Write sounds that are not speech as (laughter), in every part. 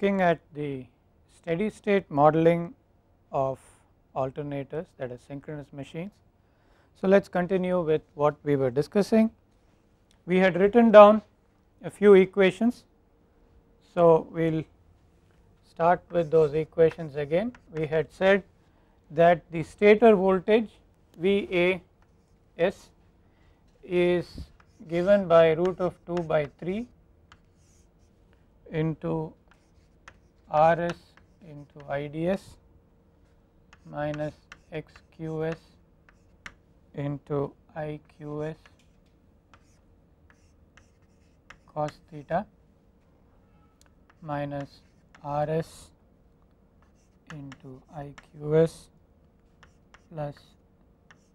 looking at the steady state modeling of alternators that is synchronous machines. So let us continue with what we were discussing. We had written down a few equations. So we will start with those equations again. We had said that the stator voltage VAS is given by root of 2 by 3 into RS into IDS minus XQS into IQS cos theta minus RS into IQS plus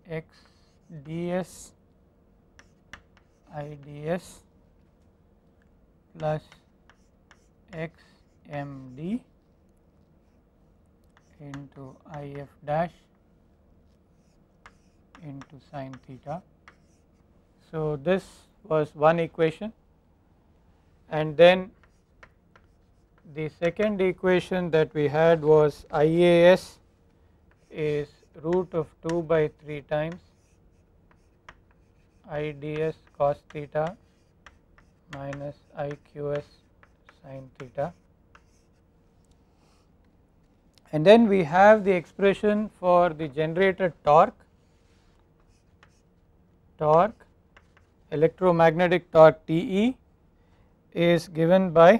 XDS IDS plus X md into if dash into sine theta. So, this was one equation and then the second equation that we had was IAS is root of 2 by 3 times IDS cos theta minus IQS sine theta and then we have the expression for the generated torque, torque electromagnetic torque TE is given by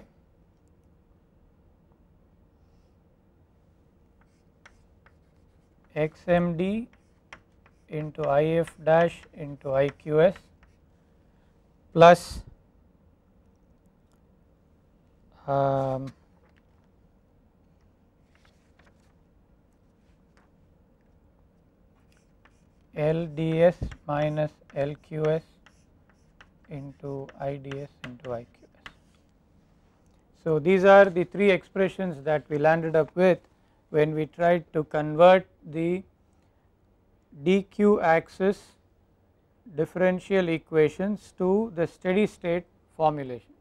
XMD into IF dash into IQS plus um, LDS minus LQS into IDS into IQS. So, these are the three expressions that we landed up with when we tried to convert the dq axis differential equations to the steady state formulation.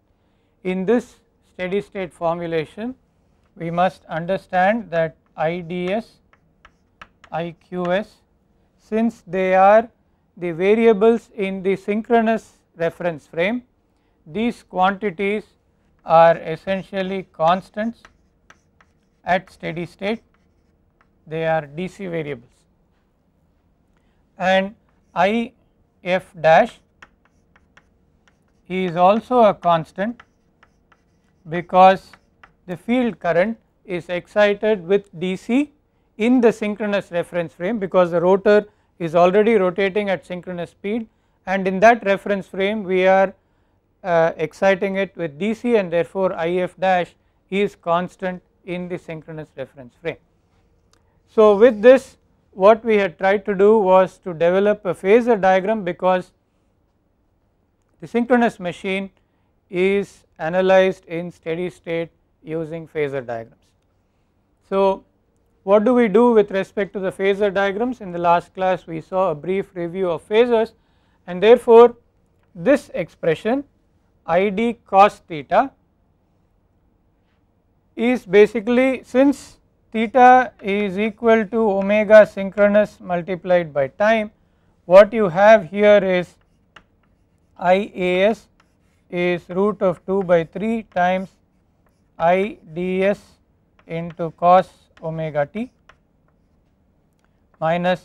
In this steady state formulation we must understand that IDS, IQS since they are the variables in the synchronous reference frame these quantities are essentially constants at steady state they are DC variables and I f dash is also a constant because the field current is excited with DC in the synchronous reference frame because the rotor is already rotating at synchronous speed and in that reference frame we are uh, exciting it with DC and therefore IF dash is constant in the synchronous reference frame. So with this what we had tried to do was to develop a phasor diagram because the synchronous machine is analyzed in steady state using phasor diagrams. So what do we do with respect to the phasor diagrams? In the last class we saw a brief review of phasors and therefore this expression id cos theta is basically since theta is equal to omega synchronous multiplied by time what you have here is IAS is root of 2 by 3 times IDS into cos omega t minus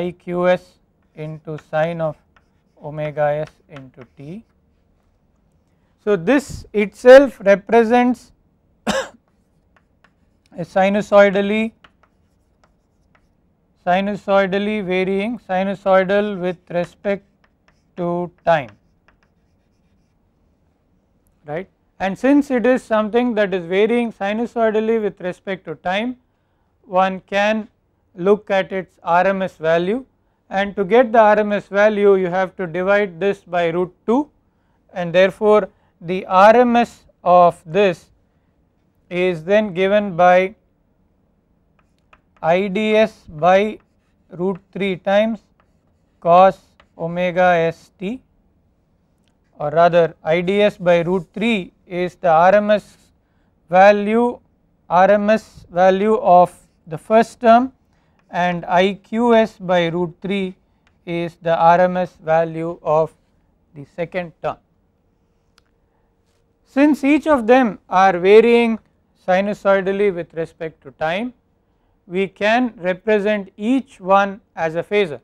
i q s into sine of omega s into t. So, this itself represents (coughs) a sinusoidally sinusoidally varying sinusoidal with respect to time right and since it is something that is varying sinusoidally with respect to time, one can look at its RMS value and to get the RMS value you have to divide this by root 2 and therefore the RMS of this is then given by IDS by root 3 times cos omega st or rather IDS by root 3 is the RMS value RMS value of the first term and IQS by root 3 is the RMS value of the second term. Since each of them are varying sinusoidally with respect to time, we can represent each one as a phasor.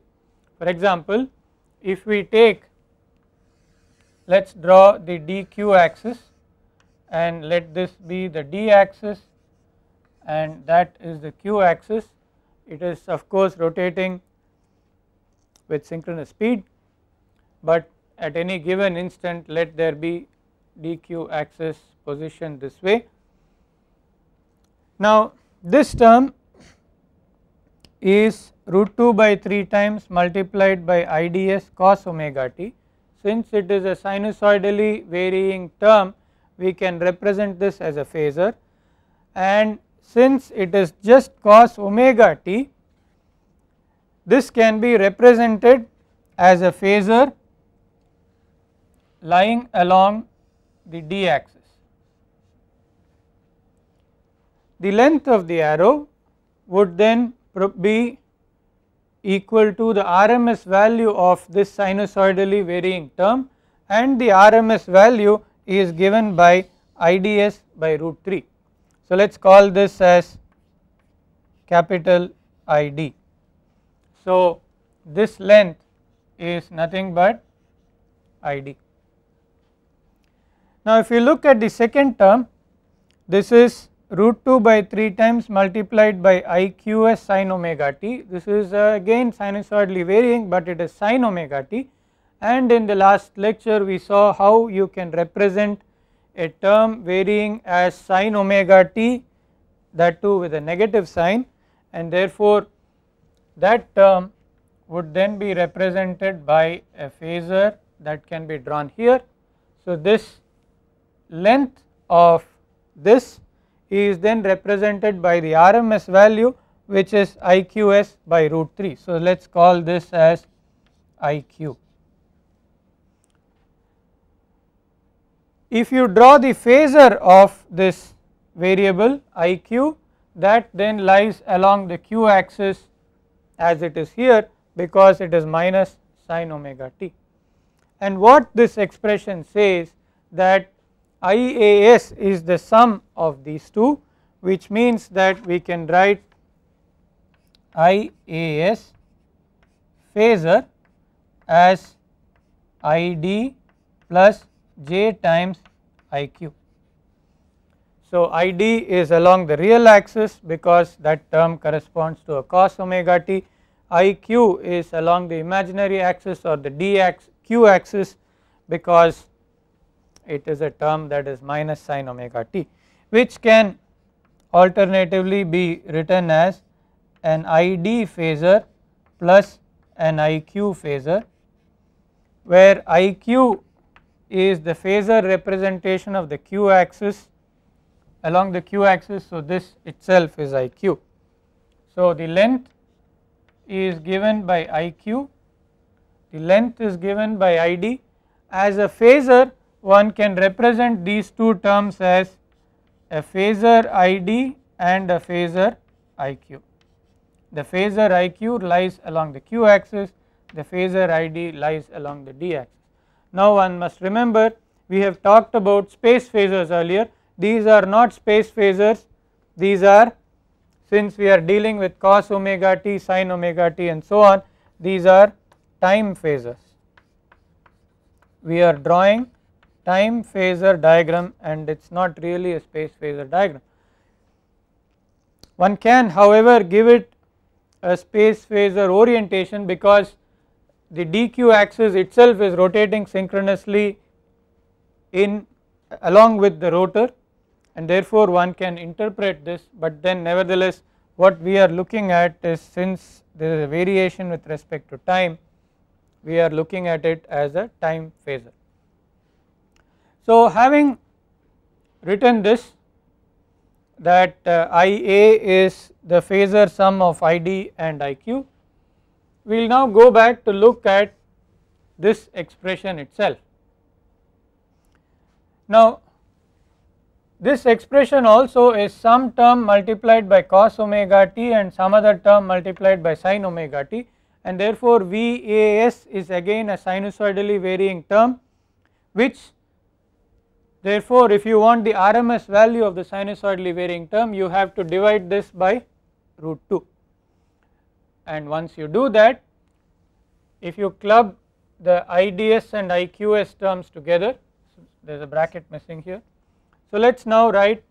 For example, if we take let us draw the dq axis and let this be the d axis and that is the q axis. It is of course rotating with synchronous speed but at any given instant let there be dq axis position this way. Now this term is root 2 by 3 times multiplied by ids cos omega t since it is a sinusoidally varying term we can represent this as a phasor and since it is just cos omega t this can be represented as a phasor lying along the d axis. The length of the arrow would then be equal to the RMS value of this sinusoidally varying term and the RMS value is given by IDS by root 3. So let us call this as capital ID. So this length is nothing but ID. Now if you look at the second term this is root 2 by 3 times multiplied by iqs sine omega t this is uh, again sinusoidally varying but it is sine omega t and in the last lecture we saw how you can represent a term varying as sine omega t that too with a negative sign and therefore that term would then be represented by a phasor that can be drawn here. So this length of this is then represented by the RMS value which is IQS by root 3. So let us call this as IQ. If you draw the phasor of this variable iq that then lies along the q axis as it is here because it is minus sine omega t. And what this expression says that IAS is the sum of these two which means that we can write IAS phasor as ID plus j times iq. So id is along the real axis because that term corresponds to a cos omega t iq is along the imaginary axis or the dx q axis because it is a term that is minus sine omega t which can alternatively be written as an id phasor plus an iq phasor where iq is the phasor representation of the q axis along the q axis. So, this itself is IQ. So, the length is given by IQ, the length is given by ID. As a phasor one can represent these two terms as a phasor ID and a phasor IQ. The phasor IQ lies along the q axis, the phasor ID lies along the d axis. Now one must remember we have talked about space phasors earlier these are not space phasors these are since we are dealing with cos omega t sin omega t and so on these are time phasors. We are drawing time phasor diagram and it is not really a space phasor diagram. One can however give it a space phasor orientation because the dq axis itself is rotating synchronously in along with the rotor and therefore one can interpret this but then nevertheless what we are looking at is since there is a variation with respect to time we are looking at it as a time phasor. So having written this that uh, IA is the phasor sum of ID and IQ we will now go back to look at this expression itself. Now this expression also is some term multiplied by cos omega t and some other term multiplied by sin omega t and therefore VAS is again a sinusoidally varying term which therefore if you want the RMS value of the sinusoidally varying term you have to divide this by root 2 and once you do that if you club the IDS and IQS terms together there is a bracket missing here. So let us now write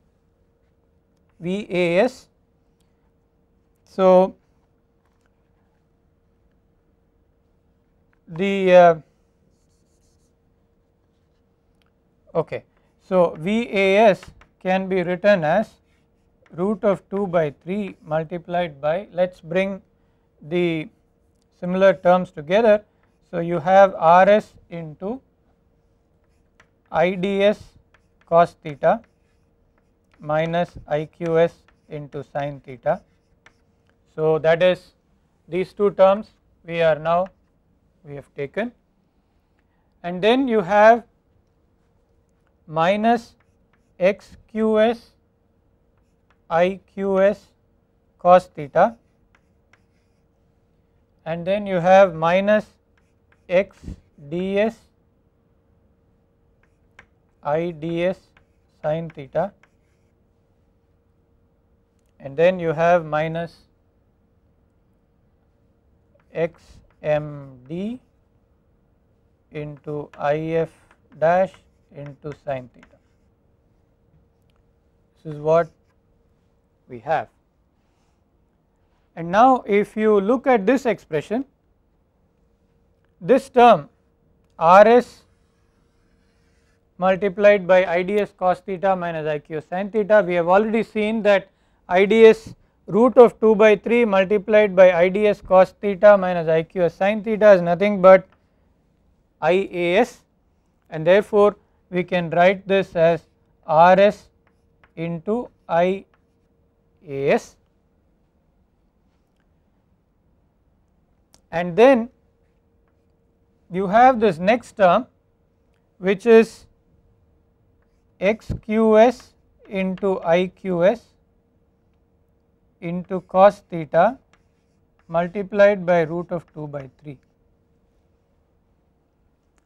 VAS. So the uh, okay so VAS can be written as root of 2 by 3 multiplied by let us bring the similar terms together. So, you have Rs into IDS cos theta minus IQS into sin theta. So, that is these two terms we are now we have taken and then you have minus XQS IQS cos theta and then you have minus x ds i ds sine theta and then you have minus x m d into i f dash into sine theta. This is what we have. And now if you look at this expression, this term Rs multiplied by IDS cos theta minus IQ sin theta, we have already seen that IDS root of 2 by 3 multiplied by IDS cos theta minus IQ sin theta is nothing but IAS and therefore we can write this as RS into IAS and then you have this next term which is xqs into iqs into cos theta multiplied by root of 2 by 3.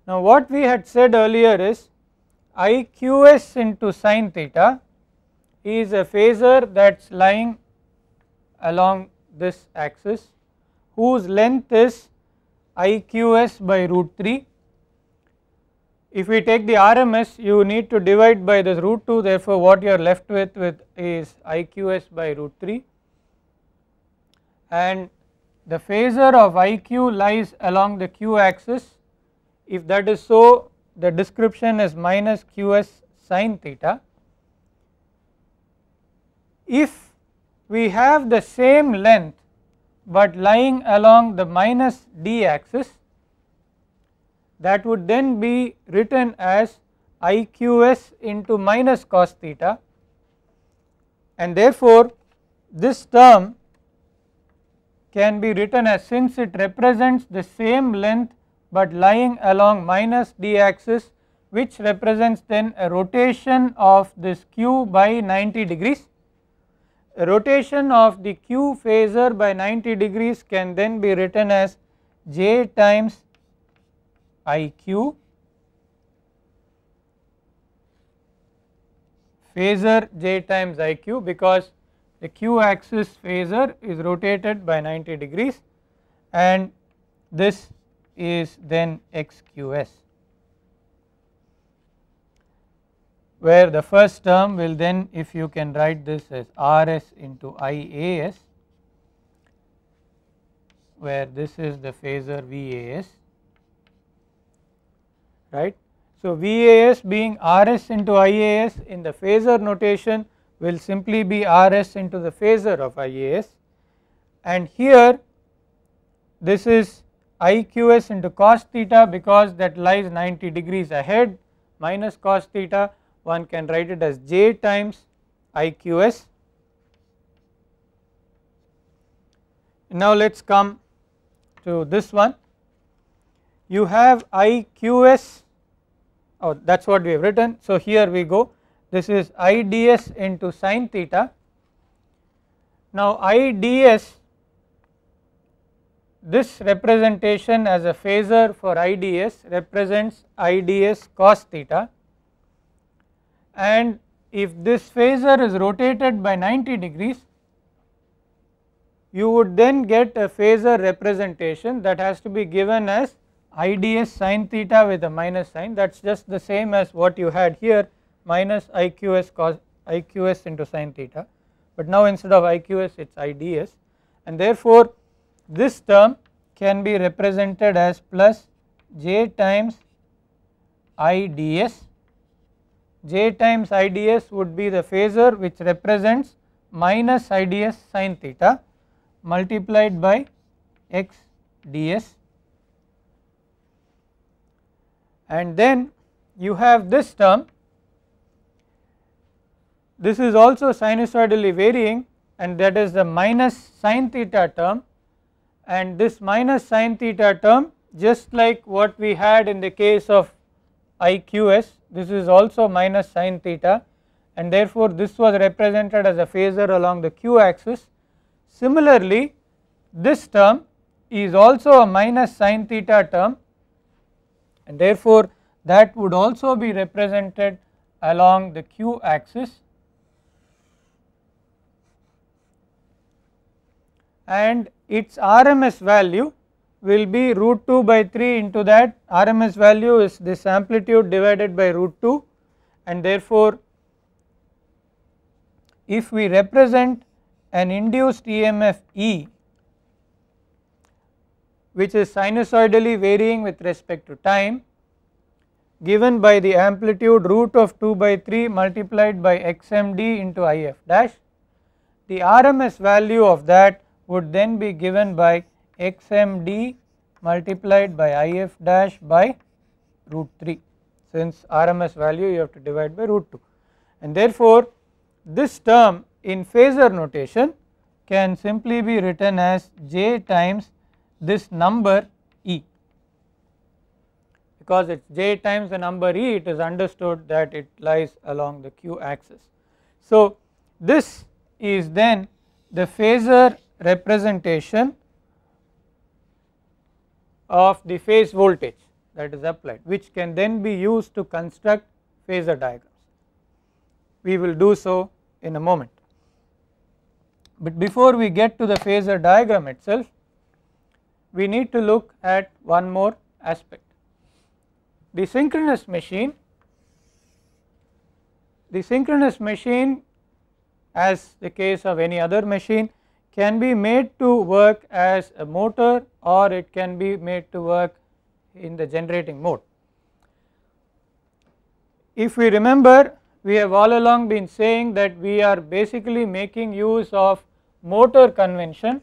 Now what we had said earlier is iqs into sine theta is a phasor that is lying along this axis whose length is IQS by root 3. If we take the RMS you need to divide by this root 2 therefore what you are left with, with is IQS by root 3 and the phasor of IQ lies along the Q axis. If that is so the description is minus QS sine theta. If we have the same length but lying along the minus d axis that would then be written as iqs into minus cos theta and therefore this term can be written as since it represents the same length but lying along minus d axis which represents then a rotation of this q by 90 degrees rotation of the q phasor by 90 degrees can then be written as j times iq phasor j times iq because the q axis phasor is rotated by 90 degrees and this is then xqs. where the first term will then if you can write this as RS into IAS where this is the phasor VAS right. So VAS being RS into IAS in the phasor notation will simply be RS into the phasor of IAS and here this is IQS into cos theta because that lies 90 degrees ahead minus cos theta one can write it as j times IQS. Now let us come to this one. You have IQS, oh that is what we have written. So here we go, this is IDS into sine theta. Now IDS, this representation as a phasor for IDS represents IDS cos theta and if this phaser is rotated by 90 degrees you would then get a phaser representation that has to be given as IDS sine theta with a minus sign that is just the same as what you had here minus IQS cos IQS into sine theta but now instead of IQS it is IDS and therefore this term can be represented as plus j times IDS j times ids would be the phasor which represents minus ids sin theta multiplied by x ds and then you have this term this is also sinusoidally varying and that is the minus sin theta term and this minus sin theta term just like what we had in the case of IQS this is also minus sine theta and therefore this was represented as a phasor along the q axis. Similarly this term is also a minus sine theta term and therefore that would also be represented along the q axis and its RMS value will be root 2 by 3 into that RMS value is this amplitude divided by root 2 and therefore if we represent an induced EMF E which is sinusoidally varying with respect to time given by the amplitude root of 2 by 3 multiplied by xmd into if dash the RMS value of that would then be given by xmd multiplied by if dash by root 3 since RMS value you have to divide by root 2 and therefore this term in phasor notation can simply be written as j times this number e because it is j times the number e it is understood that it lies along the q axis. So this is then the phasor representation of the phase voltage that is applied which can then be used to construct phasor diagrams. We will do so in a moment. But before we get to the phasor diagram itself we need to look at one more aspect. The synchronous machine the synchronous machine as the case of any other machine can be made to work as a motor or it can be made to work in the generating mode. If we remember we have all along been saying that we are basically making use of motor convention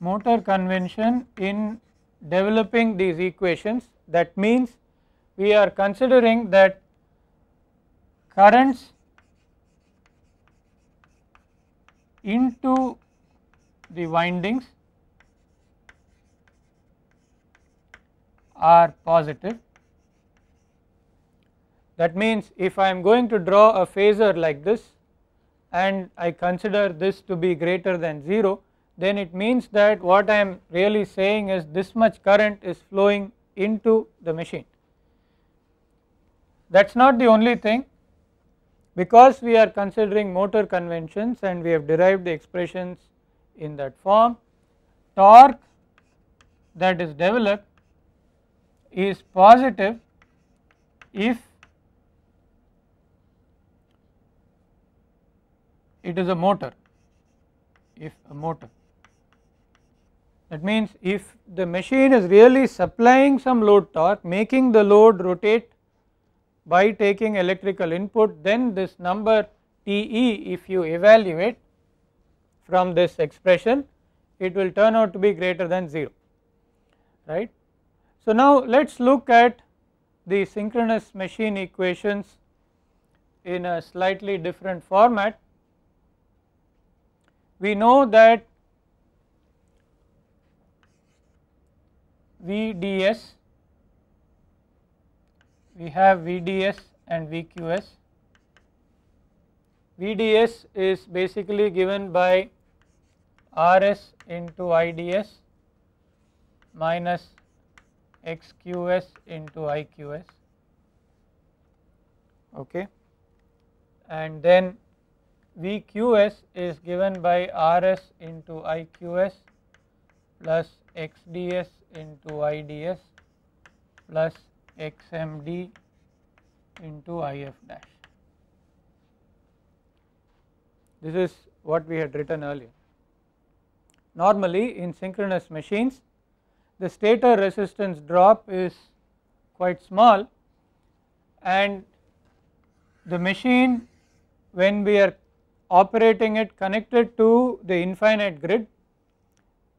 motor convention in developing these equations that means we are considering that currents into the windings are positive. That means if I am going to draw a phasor like this and I consider this to be greater than 0 then it means that what I am really saying is this much current is flowing into the machine. That is not the only thing because we are considering motor conventions and we have derived the expressions in that form torque that is developed is positive if it is a motor if a motor that means if the machine is really supplying some load torque making the load rotate by taking electrical input then this number TE if you evaluate from this expression it will turn out to be greater than 0 right. So now let us look at the synchronous machine equations in a slightly different format. We know that VDS we have VDS and VQS. VDS is basically given by RS into IDS minus XQS into IQS okay and then VQS is given by RS into IQS plus XDS into IDS plus xmd into if dash. This is what we had written earlier. Normally in synchronous machines the stator resistance drop is quite small and the machine when we are operating it connected to the infinite grid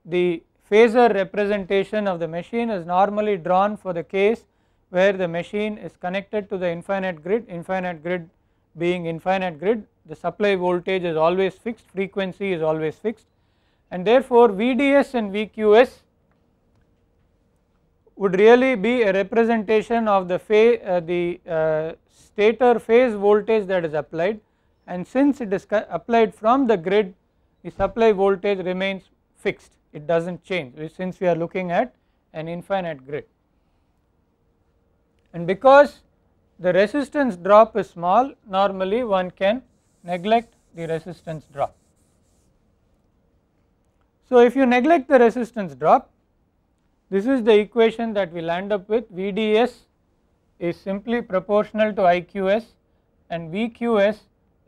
the phasor representation of the machine is normally drawn for the case where the machine is connected to the infinite grid, infinite grid being infinite grid the supply voltage is always fixed, frequency is always fixed and therefore VDS and VQS would really be a representation of the, phase, uh, the uh, stator phase voltage that is applied and since it is applied from the grid the supply voltage remains fixed it does not change since we are looking at an infinite grid and because the resistance drop is small normally one can neglect the resistance drop. So, if you neglect the resistance drop this is the equation that we land end up with VDS is simply proportional to IQS and VQS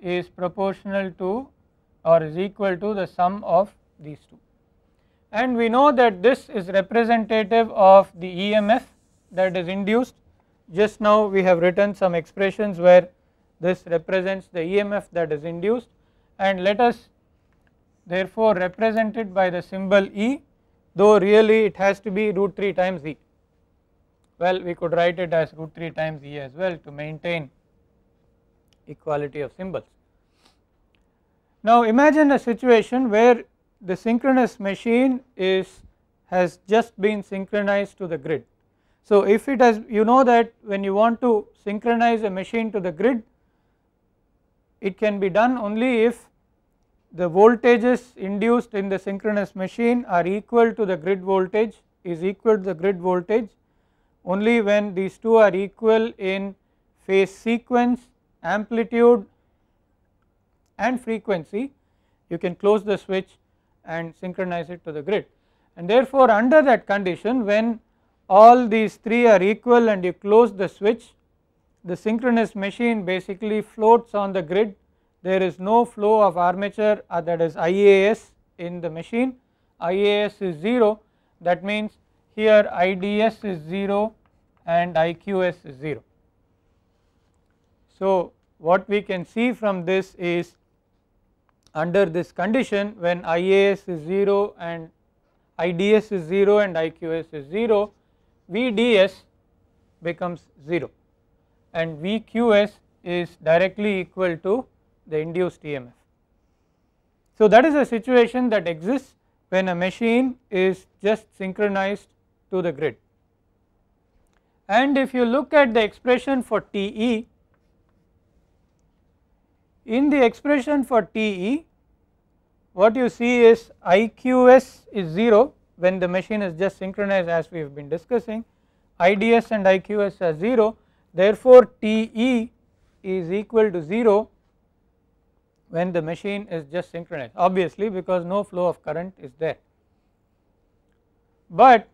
is proportional to or is equal to the sum of these two. And we know that this is representative of the EMF that is induced just now we have written some expressions where this represents the EMF that is induced and let us therefore represent it by the symbol E though really it has to be root 3 times E. Well we could write it as root 3 times E as well to maintain equality of symbols. Now imagine a situation where the synchronous machine is has just been synchronized to the grid so if it has you know that when you want to synchronize a machine to the grid it can be done only if the voltages induced in the synchronous machine are equal to the grid voltage is equal to the grid voltage only when these two are equal in phase sequence, amplitude and frequency you can close the switch and synchronize it to the grid. And therefore under that condition when all these 3 are equal and you close the switch the synchronous machine basically floats on the grid there is no flow of armature uh, that is IAS in the machine IAS is 0 that means here IDS is 0 and IQS is 0. So what we can see from this is under this condition when IAS is 0 and IDS is 0 and IQS is 0 VDS becomes 0 and VQS is directly equal to the induced EMF. So that is a situation that exists when a machine is just synchronized to the grid. And if you look at the expression for TE, in the expression for TE what you see is IQS is 0 when the machine is just synchronized as we have been discussing IDS and IQS are 0 therefore TE is equal to 0 when the machine is just synchronized obviously because no flow of current is there. But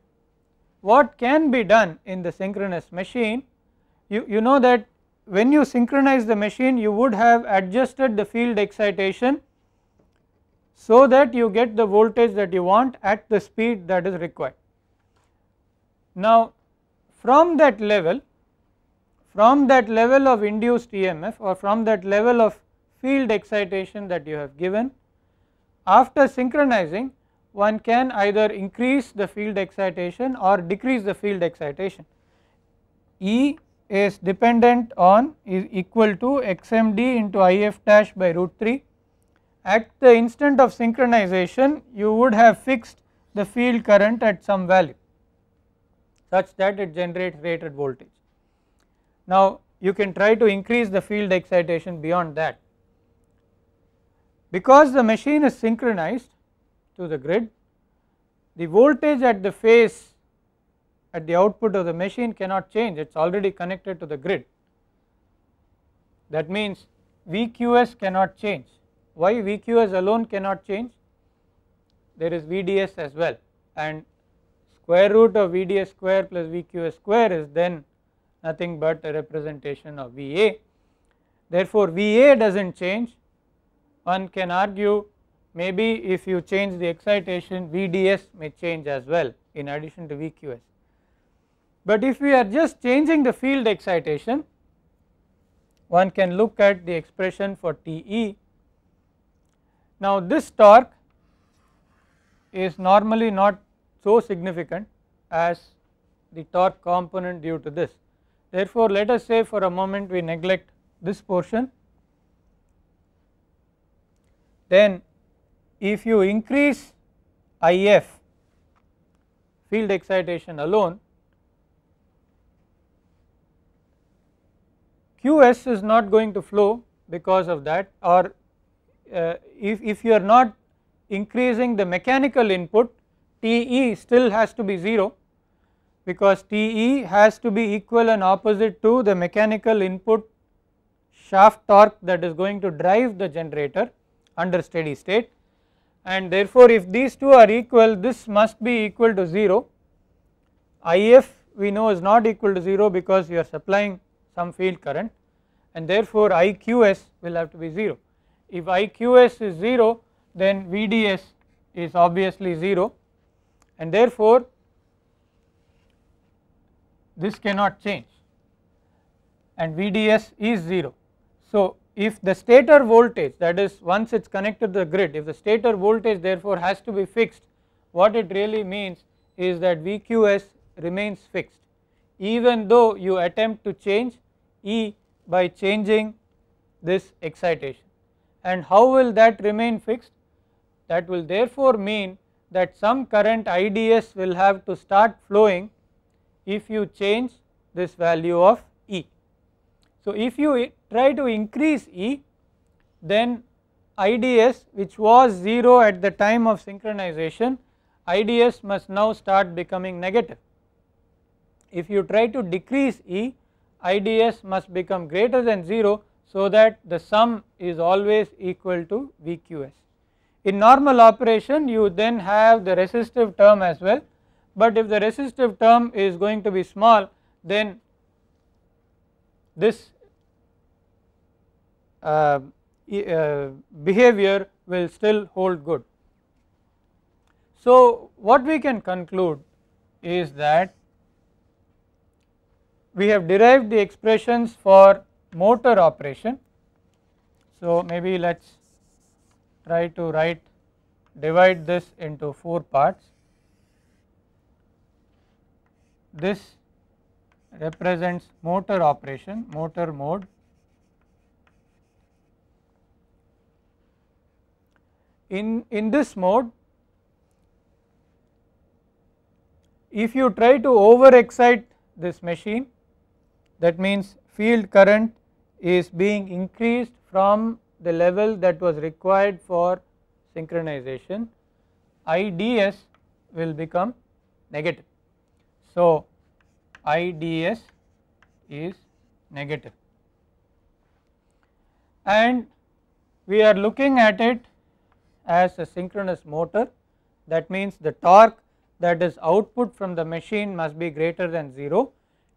what can be done in the synchronous machine you, you know that when you synchronize the machine you would have adjusted the field excitation so that you get the voltage that you want at the speed that is required. Now from that level from that level of induced EMF or from that level of field excitation that you have given after synchronizing one can either increase the field excitation or decrease the field excitation. E is dependent on is equal to xmd into if dash by root 3 at the instant of synchronization you would have fixed the field current at some value such that it generates rated voltage. Now you can try to increase the field excitation beyond that. Because the machine is synchronized to the grid the voltage at the phase at the output of the machine cannot change it is already connected to the grid that means VQS cannot change why VQS alone cannot change there is VDS as well and square root of VDS square plus VQS square is then nothing but a representation of VA. Therefore, VA does not change one can argue maybe if you change the excitation VDS may change as well in addition to VQS. But if we are just changing the field excitation one can look at the expression for TE now this torque is normally not so significant as the torque component due to this. Therefore let us say for a moment we neglect this portion then if you increase IF field excitation alone QS is not going to flow because of that or uh, if, if you are not increasing the mechanical input TE still has to be 0 because TE has to be equal and opposite to the mechanical input shaft torque that is going to drive the generator under steady state and therefore if these two are equal this must be equal to 0 IF we know is not equal to 0 because you are supplying some field current and therefore IQS will have to be 0 if IQS is 0 then VDS is obviously 0 and therefore this cannot change and VDS is 0. So if the stator voltage that is once it is connected to the grid if the stator voltage therefore has to be fixed what it really means is that VQS remains fixed even though you attempt to change E by changing this excitation and how will that remain fixed? That will therefore mean that some current IDS will have to start flowing if you change this value of E. So, if you try to increase E then IDS which was 0 at the time of synchronization IDS must now start becoming negative. If you try to decrease E IDS must become greater than 0 so that the sum is always equal to VQS. In normal operation you then have the resistive term as well but if the resistive term is going to be small then this uh, uh, behavior will still hold good. So what we can conclude is that we have derived the expressions for motor operation. So, maybe let us try to write divide this into 4 parts. This represents motor operation, motor mode. In, in this mode, if you try to over excite this machine, that means field current is being increased from the level that was required for synchronization IDS will become negative. So, IDS is negative and we are looking at it as a synchronous motor that means the torque that is output from the machine must be greater than 0,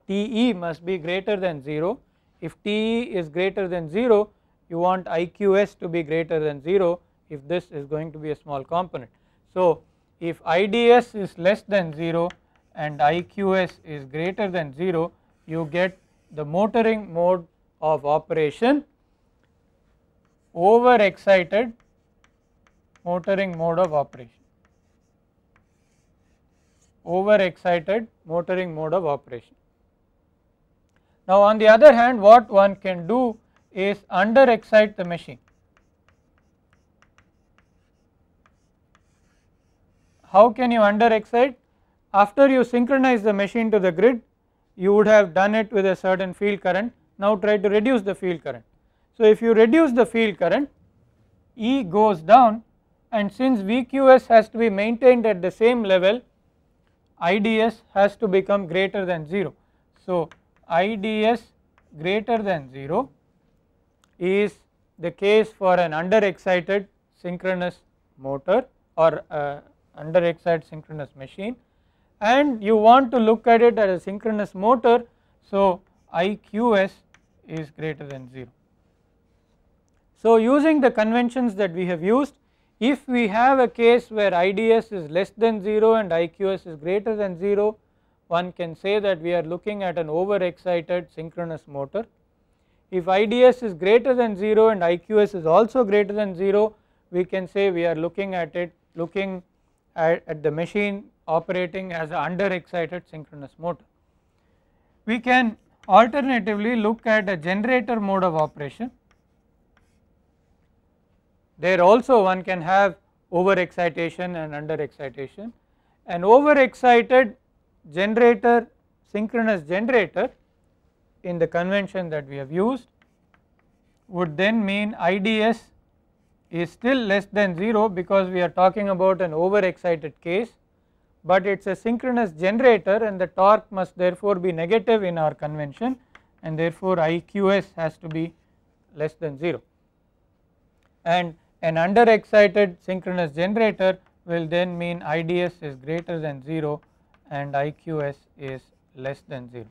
TE must be greater than 0 if t is greater than 0 you want iqs to be greater than 0 if this is going to be a small component. So if ids is less than 0 and iqs is greater than 0 you get the motoring mode of operation over excited motoring mode of operation over excited motoring mode of operation. Now on the other hand what one can do is under excite the machine. How can you under excite? After you synchronize the machine to the grid you would have done it with a certain field current now try to reduce the field current. So if you reduce the field current E goes down and since VQS has to be maintained at the same level IDS has to become greater than 0. So IDS greater than 0 is the case for an underexcited synchronous motor or uh, underexcited synchronous machine and you want to look at it as a synchronous motor. So, IQS is greater than 0. So, using the conventions that we have used if we have a case where IDS is less than 0 and IQS is greater than 0 one can say that we are looking at an overexcited synchronous motor. If IDS is greater than 0 and IQS is also greater than 0, we can say we are looking at it looking at, at the machine operating as an underexcited synchronous motor. We can alternatively look at a generator mode of operation. There also one can have overexcitation and underexcitation and overexcited generator synchronous generator in the convention that we have used would then mean IDS is still less than 0 because we are talking about an overexcited case, but it is a synchronous generator and the torque must therefore be negative in our convention and therefore IQS has to be less than 0. And an underexcited synchronous generator will then mean IDS is greater than 0 and IQS is less than 0.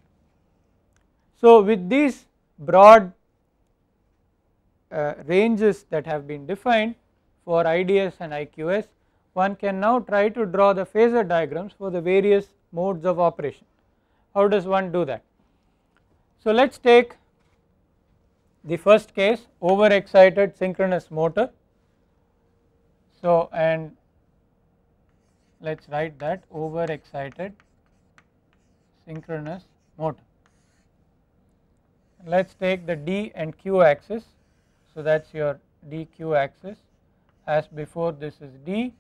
So, with these broad uh, ranges that have been defined for IDS and IQS, one can now try to draw the phasor diagrams for the various modes of operation. How does one do that? So, let us take the first case overexcited synchronous motor. So, and let us write that overexcited synchronous motor. Let us take the D and Q axis, so that is your DQ axis as before this is D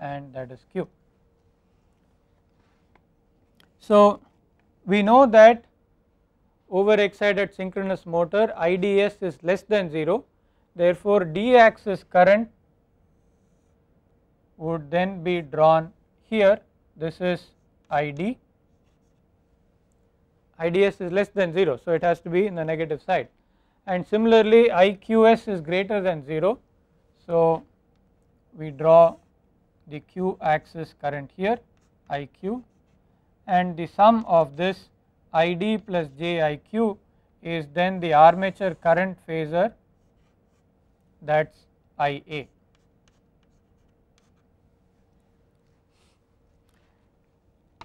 and that is Q. So we know that overexcited synchronous motor IDS is less than 0 therefore D axis current would then be drawn here this is ID IDS is less than 0 so it has to be in the negative side and similarly IQS is greater than 0 so we draw the q axis current here IQ and the sum of this ID plus JIQ is then the armature current phasor that is IA.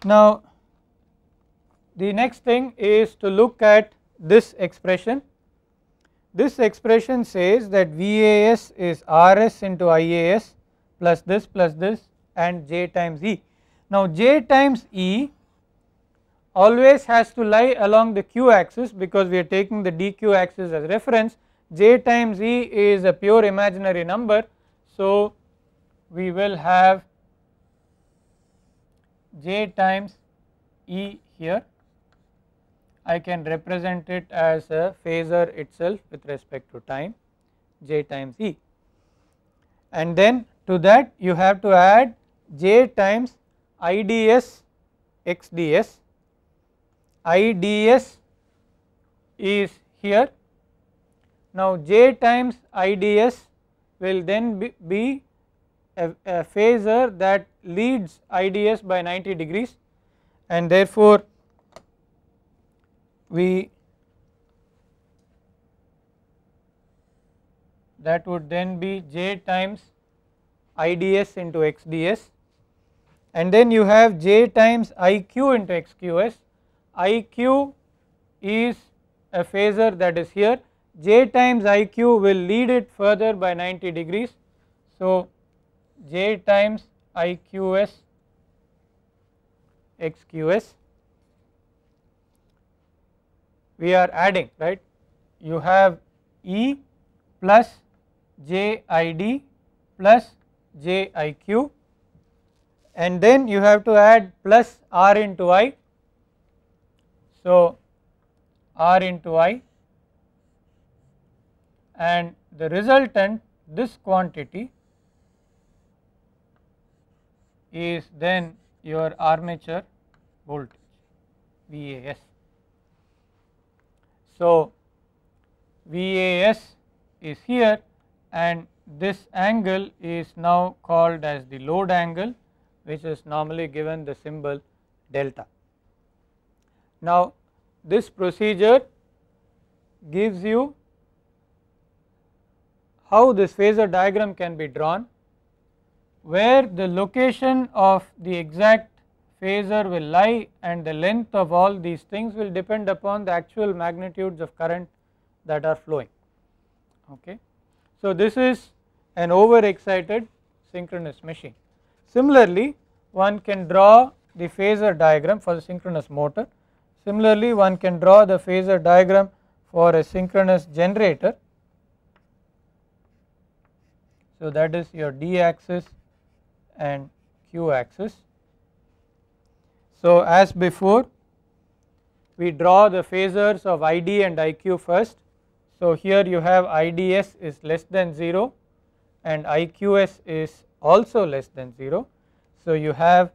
Now, the next thing is to look at this expression. This expression says that VAS is RS into IAS plus this plus this and J times E. Now, J times E always has to lie along the q axis because we are taking the dq axis as reference j times e is a pure imaginary number. So, we will have j times E here I can represent it as a phasor itself with respect to time j times E and then to that you have to add j times IDS XDS IDS is here now j times IDS will then be, be a, a phasor that leads IDS by 90 degrees and therefore we that would then be j times IDS into XDS and then you have j times IQ into XQS. IQ is a phasor that is here j times IQ will lead it further by 90 degrees. So, j times iqs xqs we are adding right you have e plus jid plus jiq and then you have to add plus r into i so r into i and the resultant this quantity is then your armature voltage VAS. So, VAS is here and this angle is now called as the load angle which is normally given the symbol delta. Now this procedure gives you how this phasor diagram can be drawn where the location of the exact phasor will lie and the length of all these things will depend upon the actual magnitudes of current that are flowing. Okay. So, this is an overexcited synchronous machine. Similarly, one can draw the phasor diagram for the synchronous motor. Similarly, one can draw the phasor diagram for a synchronous generator. So, that is your d axis and q axis. So, as before we draw the phasors of ID and IQ first. So, here you have IDS is less than 0 and IQS is also less than 0. So, you have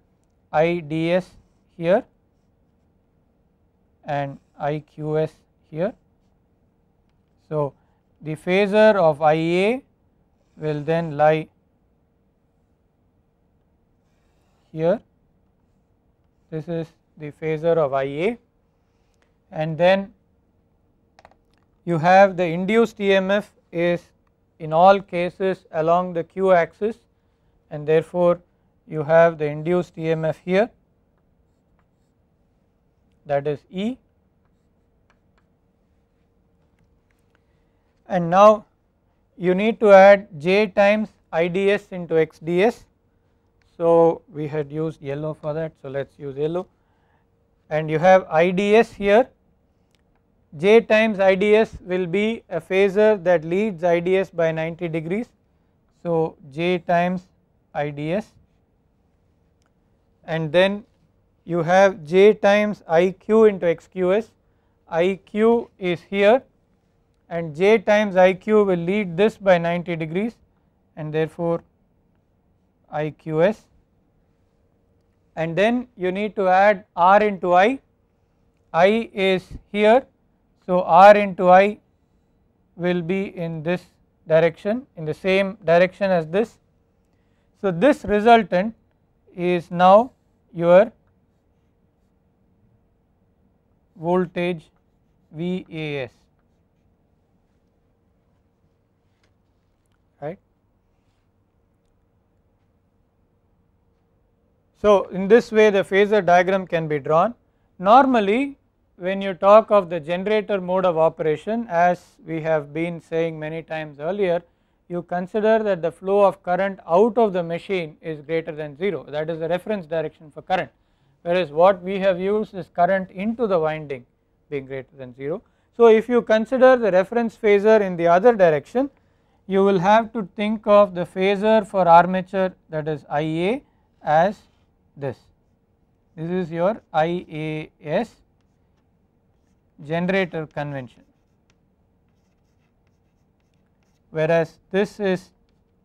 IDS here and IQS here. So, the phasor of IA will then lie here this is the phasor of IA and then you have the induced EMF is in all cases along the q axis and therefore you have the induced EMF here that is E and now you need to add j times IDS into XDS so we had used yellow for that so let us use yellow and you have IDS here J times IDS will be a phasor that leads IDS by 90 degrees so J times IDS and then you have J times IQ into XQS IQ is here and J times IQ will lead this by 90 degrees and therefore IQS and then you need to add R into I, I is here. So, R into I will be in this direction in the same direction as this. So, this resultant is now your voltage VAS. So, in this way the phasor diagram can be drawn. Normally when you talk of the generator mode of operation as we have been saying many times earlier, you consider that the flow of current out of the machine is greater than 0 that is the reference direction for current whereas what we have used is current into the winding being greater than 0. So if you consider the reference phasor in the other direction you will have to think of the phasor for armature that is IA as this. This is your IAS generator convention whereas this is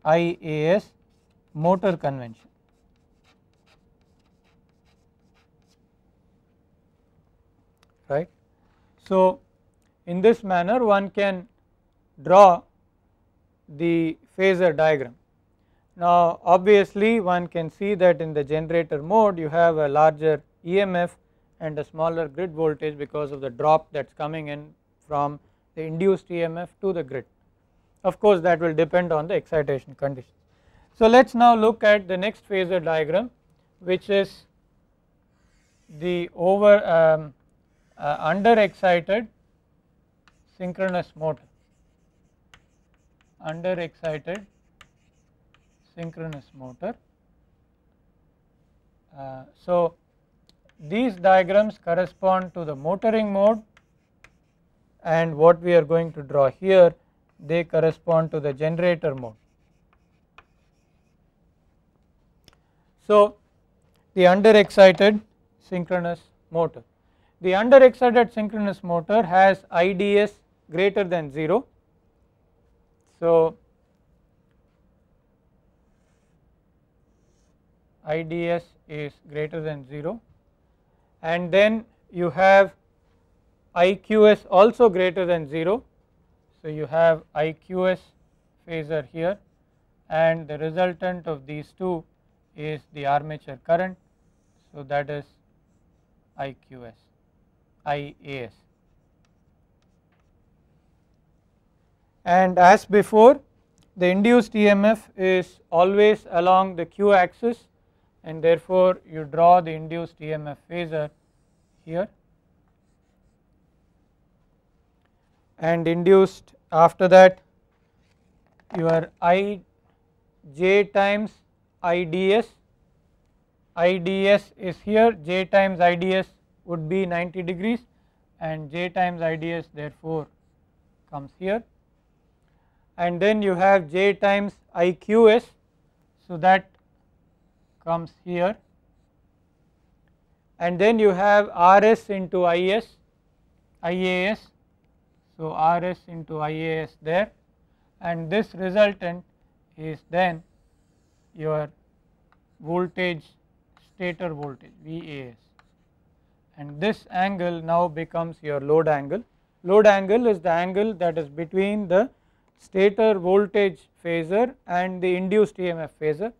IAS motor convention. right. So, in this manner one can draw the phasor diagram. Now obviously one can see that in the generator mode you have a larger EMF and a smaller grid voltage because of the drop that is coming in from the induced EMF to the grid. Of course that will depend on the excitation condition. So let us now look at the next phasor diagram which is the over um, uh, under excited synchronous motor under excited synchronous motor. Uh, so, these diagrams correspond to the motoring mode and what we are going to draw here they correspond to the generator mode. So, the underexcited synchronous motor. The underexcited synchronous motor has IDS greater than 0. So, IDS is greater than 0 and then you have IQS also greater than 0. So, you have IQS phasor here and the resultant of these two is the armature current. So, that is IQS, IAS. And as before the induced EMF is always along the q axis and therefore you draw the induced EMF phasor here and induced after that your I j times I D S. I D S is here j times I D S would be 90 degrees and j times I D S therefore comes here and then you have j times I Q S, so that comes here and then you have RS into IS, IAS. So, RS into IAS there and this resultant is then your voltage stator voltage VAS and this angle now becomes your load angle. Load angle is the angle that is between the stator voltage phasor and the induced EMF phasor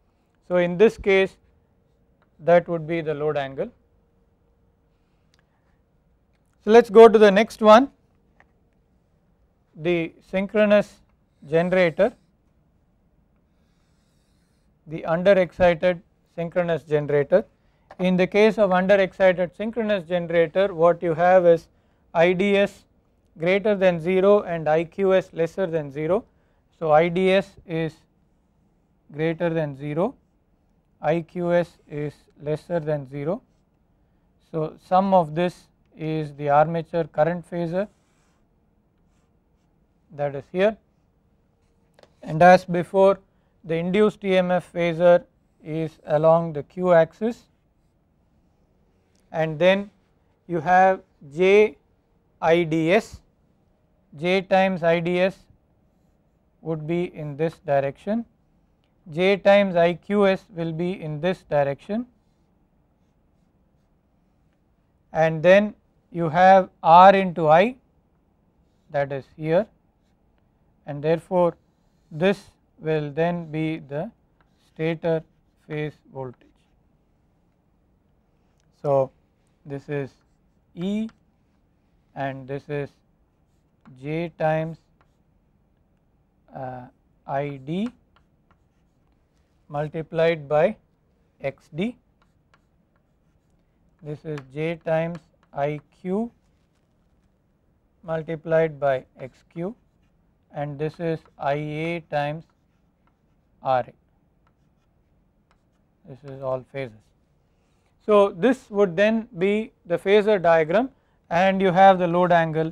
so, in this case that would be the load angle. So, let us go to the next one the synchronous generator the underexcited synchronous generator. In the case of underexcited synchronous generator what you have is IDS greater than 0 and IQS lesser than 0. So, IDS is greater than 0 IQS is lesser than 0. So, sum of this is the armature current phasor that is here and as before the induced EMF phasor is along the q axis and then you have J IDS, J times IDS would be in this direction j times iqs will be in this direction and then you have r into i that is here and therefore this will then be the stator phase voltage. So, this is E and this is J times uh, ID multiplied by x d. This is j times i q multiplied by x q and this is i a times r a. This is all phases. So, this would then be the phasor diagram and you have the load angle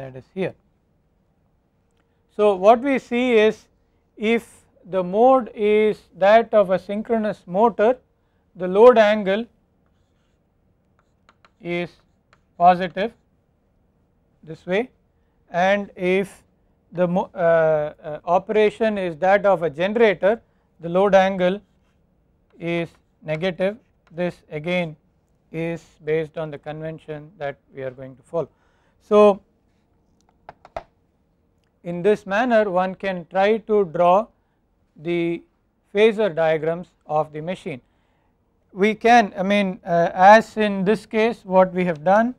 that is here. So, what we see is if the mode is that of a synchronous motor, the load angle is positive this way and if the uh, uh, operation is that of a generator the load angle is negative this again is based on the convention that we are going to follow. So in this manner one can try to draw the phasor diagrams of the machine. We can I mean uh, as in this case what we have done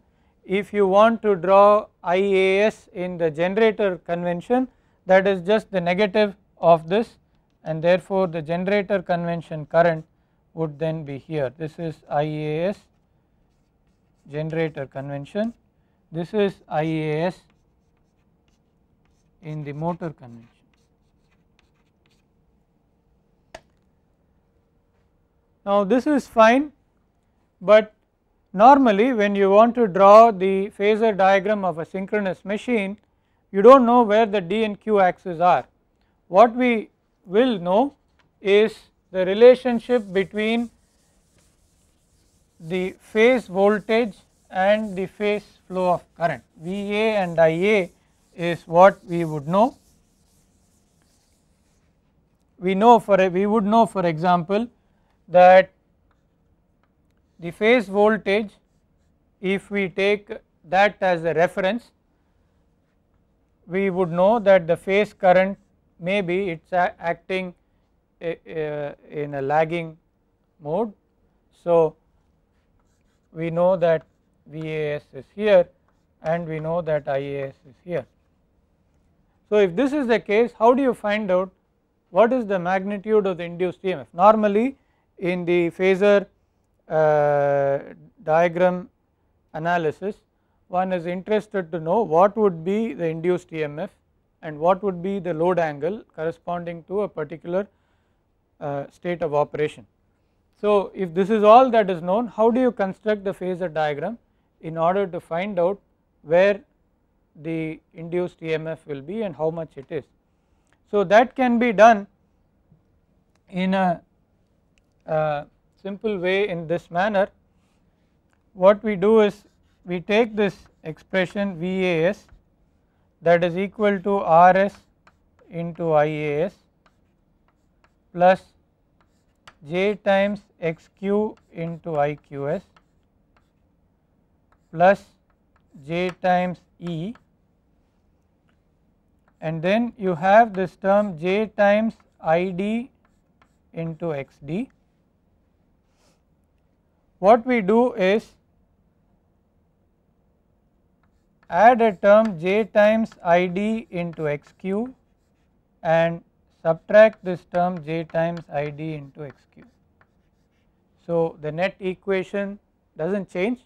if you want to draw IAS in the generator convention that is just the negative of this and therefore the generator convention current would then be here this is IAS generator convention this is IAS in the motor convention. Now this is fine, but normally when you want to draw the phasor diagram of a synchronous machine, you do not know where the D and Q axes are. What we will know is the relationship between the phase voltage and the phase flow of current. VA and IA is what we would know. We know for we would know for example that the phase voltage if we take that as a reference we would know that the phase current may be it is acting eh, eh, in a lagging mode. So, we know that VAS is here and we know that IAS is here. So, if this is the case how do you find out what is the magnitude of the induced EMF? Normally in the phasor uh, diagram analysis one is interested to know what would be the induced EMF and what would be the load angle corresponding to a particular uh, state of operation. So if this is all that is known how do you construct the phasor diagram in order to find out where the induced EMF will be and how much it is. So that can be done in a simple way in this manner what we do is we take this expression VAS that is equal to RS into IAS plus J times XQ into IQS plus J times E and then you have this term J times ID into XD what we do is add a term j times id into xq and subtract this term j times id into xq. So, the net equation does not change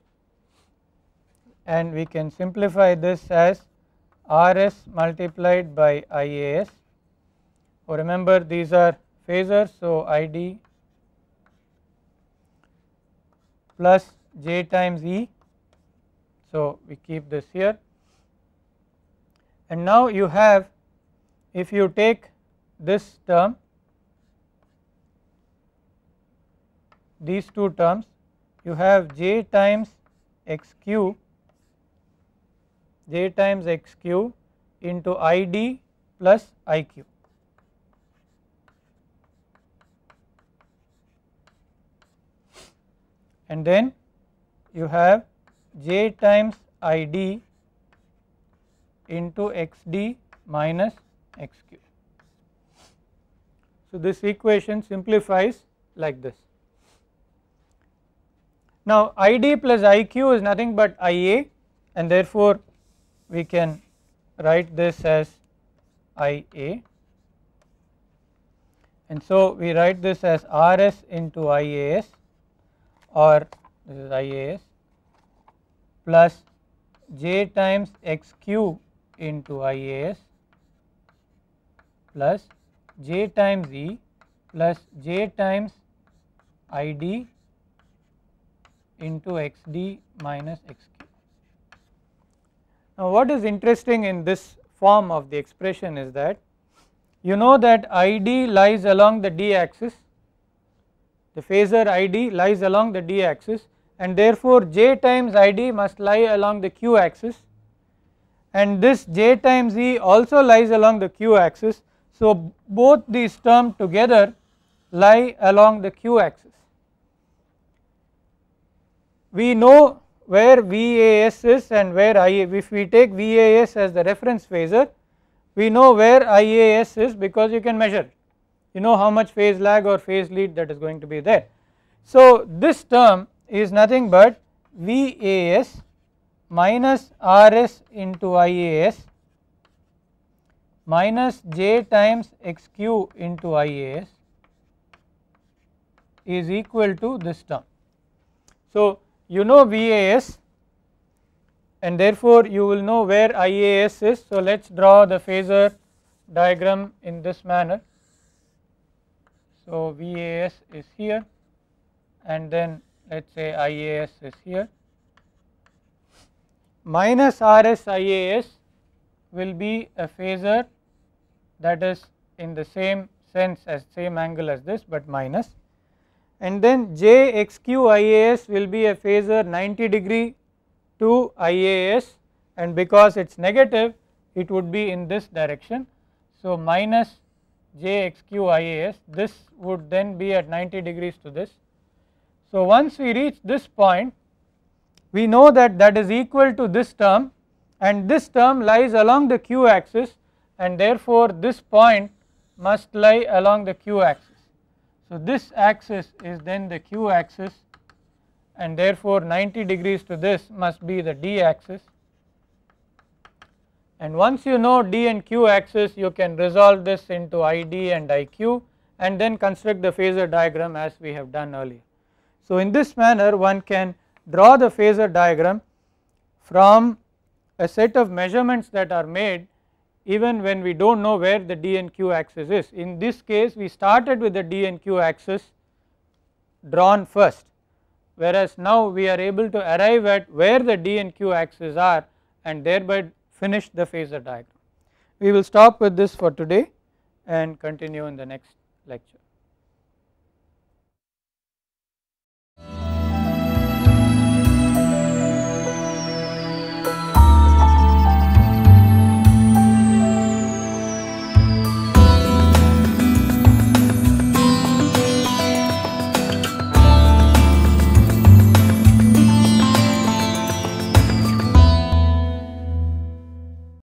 and we can simplify this as rs multiplied by ias. Or remember these are phasors, so id plus j times E. So, we keep this here and now you have if you take this term these two terms you have j times j times x q into i d plus i q and then you have j times i d into x d minus x q. So, this equation simplifies like this. Now, i d plus i q is nothing but i a and therefore, we can write this as i a and so we write this as r s into i a s or this is IAS plus j times xq into IAS plus j times E plus j times ID into xd minus xq. Now, what is interesting in this form of the expression is that you know that id lies along the d axis the phasor id lies along the d axis and therefore j times id must lie along the q axis and this j times e also lies along the q axis. So, both these terms together lie along the q axis. We know where VAS is and where i if we take VAS as the reference phasor we know where IAS is because you can measure you know how much phase lag or phase lead that is going to be there. So this term is nothing but VAS minus RS into IAS minus J times XQ into IAS is equal to this term. So you know VAS and therefore you will know where IAS is. So let us draw the phasor diagram in this manner. So, VAS is here and then let us say IAS is here minus RSIAS will be a phasor that is in the same sense as same angle as this but minus and then jXQIAS will be a phasor 90 degree to IAS and because it is negative it would be in this direction. So, minus JXQIAS this would then be at 90 degrees to this. So once we reach this point we know that that is equal to this term and this term lies along the q axis and therefore this point must lie along the q axis. So this axis is then the q axis and therefore 90 degrees to this must be the d axis and once you know D and Q axis you can resolve this into ID and IQ and then construct the phasor diagram as we have done earlier. So in this manner one can draw the phasor diagram from a set of measurements that are made even when we do not know where the D and Q axis is. In this case we started with the D and Q axis drawn first whereas now we are able to arrive at where the D and Q axes are and thereby finish the phasor diagram. We will stop with this for today and continue in the next lecture.